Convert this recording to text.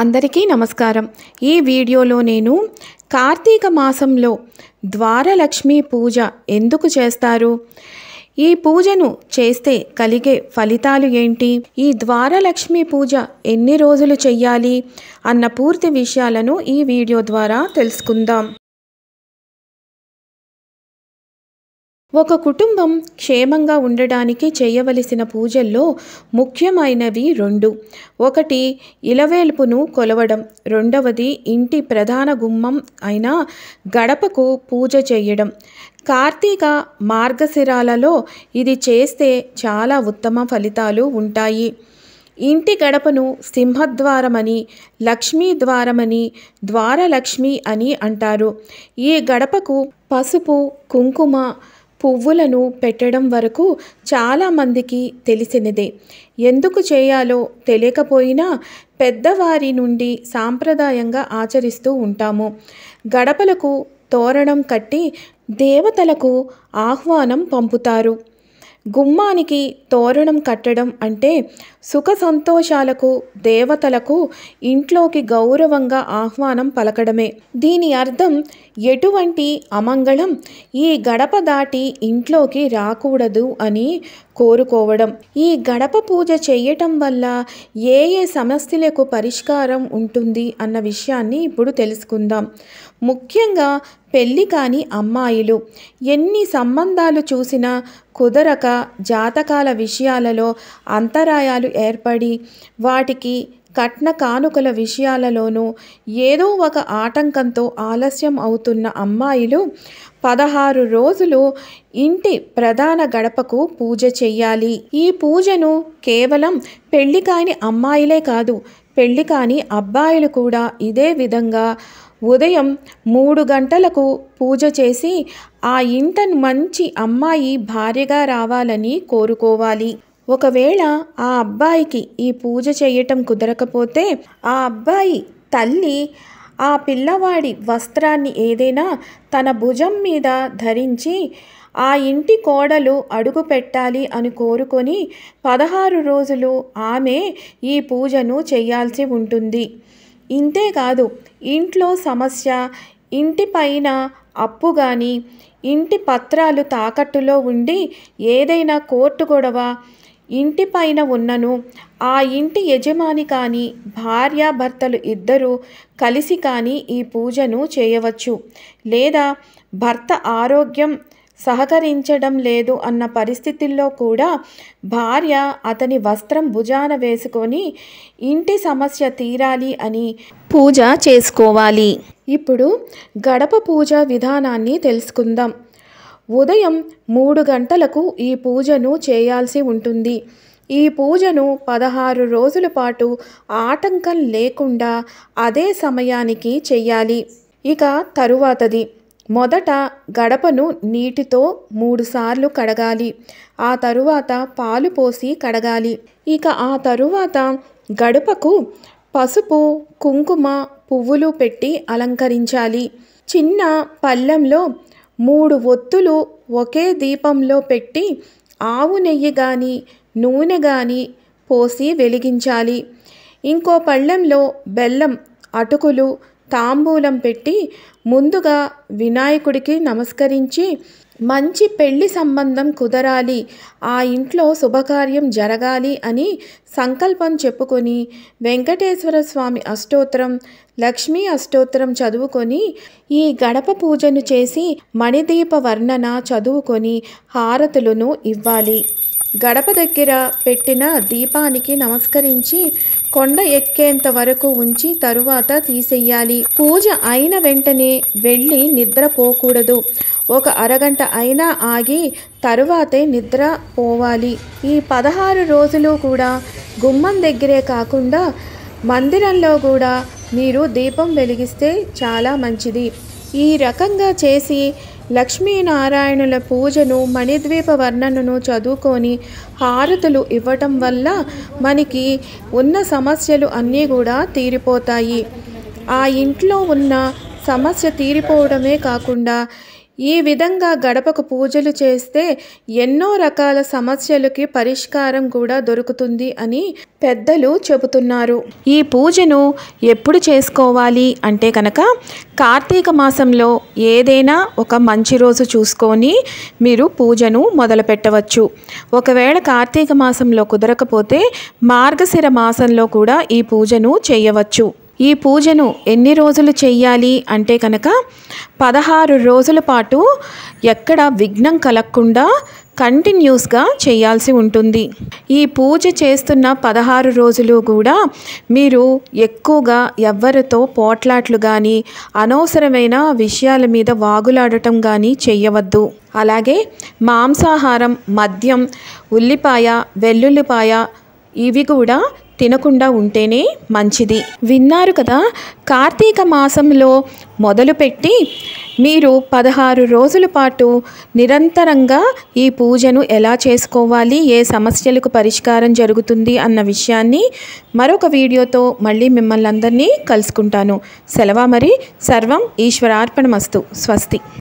అందరికీ నమస్కారం ఈ వీడియోలో నేను కార్తీక మాసంలో ద్వారలక్ష్మి పూజ ఎందుకు చేస్తారు ఈ పూజను చేస్తే కలిగే ఫలితాలు ఏంటి ఈ ద్వారలక్ష్మి పూజ ఎన్ని రోజులు చెయ్యాలి అన్న పూర్తి విషయాలను ఈ వీడియో ద్వారా తెలుసుకుందాం ఒక కుటుంబం క్షేమంగా ఉండడానికి చేయవలసిన పూజల్లో ముఖ్యమైనవి రెండు ఒకటి ఇలవేల్పును కొలవడం రెండవది ఇంటి ప్రధాన గుమ్మం అయిన గడపకు పూజ చేయడం కార్తీక మార్గశిరాలలో ఇది చేస్తే చాలా ఉత్తమ ఫలితాలు ఉంటాయి ఇంటి గడపను సింహద్వారమని లక్ష్మీ ద్వారమని ద్వారలక్ష్మి అని అంటారు ఈ గడపకు పసుపు కుంకుమ పువ్వులను పెట్టడం వరకు చాలామందికి తెలిసినదే ఎందుకు చేయాలో తెలియకపోయినా పెద్దవారి నుండి సాంప్రదాయంగా ఆచరిస్తూ ఉంటాము గడపలకు తోరణం కట్టి దేవతలకు ఆహ్వానం పంపుతారు గుమ్మానికి తోరణం కట్టడం అంటే సుఖ సంతోషాలకు దేవతలకు ఇంట్లోకి గౌరవంగా ఆహ్వానం పలకడమే దీని అర్థం ఎటువంటి అమంగళం ఈ గడప దాటి ఇంట్లోకి రాకూడదు అని కోరుకోవడం ఈ గడప పూజ చేయటం వల్ల ఏ ఏ సమస్యలకు పరిష్కారం ఉంటుంది అన్న విషయాన్ని ఇప్పుడు తెలుసుకుందాం ముఖ్యంగా పెళ్ళి కాని అమ్మాయిలు ఎన్ని సంబంధాలు చూసినా కుదరక జాతకాల విషయాలలో అంతరాయాలు ఏర్పడి వాటికి కట్న కానుకల విషయాలలోనూ ఏదో ఒక ఆటంకంతో ఆలస్యం అవుతున్న అమ్మాయిలు పదహారు రోజులు ఇంటి ప్రధాన గడపకు పూజ చెయ్యాలి ఈ పూజను కేవలం పెళ్లి కాని అమ్మాయిలే కాదు పెళ్లి కాని అబ్బాయిలు కూడా ఇదే విధంగా ఉదయం మూడు గంటలకు పూజ చేసి ఆ ఇంట మంచి అమ్మాయి భార్యగా రావాలని కోరుకోవాలి ఒకవేళ ఆ అబ్బాయికి ఈ పూజ చేయటం కుదరకపోతే ఆ అబ్బాయి తల్లి ఆ పిల్లవాడి వస్త్రాన్ని ఏదైనా తన భుజం మీద ధరించి ఆ ఇంటి కోడలు అడుగు పెట్టాలి అని కోరుకొని పదహారు రోజులు ఆమె ఈ పూజను చేయాల్సి ఉంటుంది ఇంతేకాదు ఇంట్లో సమస్య ఇంటి పైన అప్పు కానీ ఇంటి పత్రాలు తాకట్టులో ఉండి ఏదైనా కోర్టు గొడవ ఇంటి పైన ఉన్నను ఆ ఇంటి యజమాని కానీ భార్యాభర్తలు ఇద్దరూ కలిసి కానీ ఈ పూజను చేయవచ్చు లేదా భర్త ఆరోగ్యం సహకరించడం లేదు అన్న పరిస్థితుల్లో కూడా భార్య అతని వస్త్రం భుజాన వేసుకొని ఇంటి సమస్య తీరాలి అని పూజ చేసుకోవాలి ఇప్పుడు గడప పూజ విధానాన్ని తెలుసుకుందాం ఉదయం మూడు గంటలకు ఈ పూజను చేయాల్సి ఉంటుంది ఈ పూజను పదహారు రోజుల పాటు ఆటంకం లేకుండా అదే సమయానికి చెయ్యాలి ఇక తరువాతది మొదట గడపను నీటితో మూడుసార్లు కడగాలి ఆ తరువాత పాలు పోసి కడగాలి ఇక ఆ తరువాత గడపకు పసుపు కుంకుమ పువ్వులు పెట్టి అలంకరించాలి చిన్న పళ్ళెంలో మూడు ఒత్తులు ఒకే దీపంలో పెట్టి ఆవు నెయ్యి కానీ నూనె కానీ పోసి వెలిగించాలి ఇంకో పళ్ళెంలో బెల్లం అటుకులు తాంబూలం పెట్టి ముందుగా వినాయకుడికి నమస్కరించి మంచి పెళ్లి సంబంధం కుదరాలి ఆ ఇంట్లో శుభకార్యం జరగాలి అని సంకల్పం చెప్పుకొని వెంకటేశ్వర స్వామి అష్టోత్తరం లక్ష్మీ అష్టోత్తరం చదువుకొని ఈ గడప పూజను చేసి మణిదీప వర్ణన చదువుకొని హారతులను ఇవ్వాలి గడప దగ్గర పెట్టిన దీపానికి నమస్కరించి కొండ ఎక్కేంత వరకు ఉంచి తరువాత తీసేయాలి పూజ అయిన వెంటనే వెళ్ళి నిద్రపోకూడదు ఒక అరగంట అయినా ఆగి తరువాతే నిద్ర పోవాలి ఈ పదహారు రోజులు కూడా గుమ్మం దగ్గరే కాకుండా మందిరంలో కూడా మీరు దీపం వెలిగిస్తే చాలా మంచిది ఈ రకంగా చేసి లక్ష్మీనారాయణుల పూజను మణిద్వీప వర్ణనను చదువుకొని హారతులు ఇవ్వటం వల్ల మనకి ఉన్న సమస్యలు అన్నీ కూడా తీరిపోతాయి ఆ ఇంట్లో ఉన్న సమస్య తీరిపోవడమే కాకుండా ఈ విధంగా గడపకు పూజలు చేస్తే ఎన్నో రకాల సమస్యలకి పరిష్కారం కూడా దొరుకుతుంది అని పెద్దలు చెబుతున్నారు ఈ పూజను ఎప్పుడు చేసుకోవాలి అంటే కనుక కార్తీక మాసంలో ఏదైనా ఒక మంచి రోజు చూసుకొని మీరు పూజను మొదలు పెట్టవచ్చు ఒకవేళ కార్తీక మాసంలో కుదరకపోతే మార్గశిర మాసంలో కూడా ఈ పూజను చేయవచ్చు ఈ పూజను ఎన్ని రోజులు చేయాలి అంటే కనుక పదహారు రోజుల పాటు ఎక్కడ విఘ్నం కలగకుండా కంటిన్యూస్గా చేయాల్సి ఉంటుంది ఈ పూజ చేస్తున్న పదహారు రోజులు కూడా మీరు ఎక్కువగా ఎవ్వరితో పోట్లాట్లు కానీ అనవసరమైన విషయాల మీద వాగులాడటం కానీ చేయవద్దు అలాగే మాంసాహారం మద్యం ఉల్లిపాయ వెల్లుల్లిపాయ ఇవి కూడా తినకుండా ఉంటేనే మంచిది విన్నారు కదా కార్తీక మాసంలో మొదలుపెట్టి మీరు పదహారు రోజుల పాటు నిరంతరంగా ఈ పూజను ఎలా చేసుకోవాలి ఏ సమస్యలకు పరిష్కారం జరుగుతుంది అన్న విషయాన్ని మరొక వీడియోతో మళ్ళీ మిమ్మల్ని అందరినీ కలుసుకుంటాను సెలవా మరి సర్వం ఈశ్వరార్పణమస్తు స్వస్తి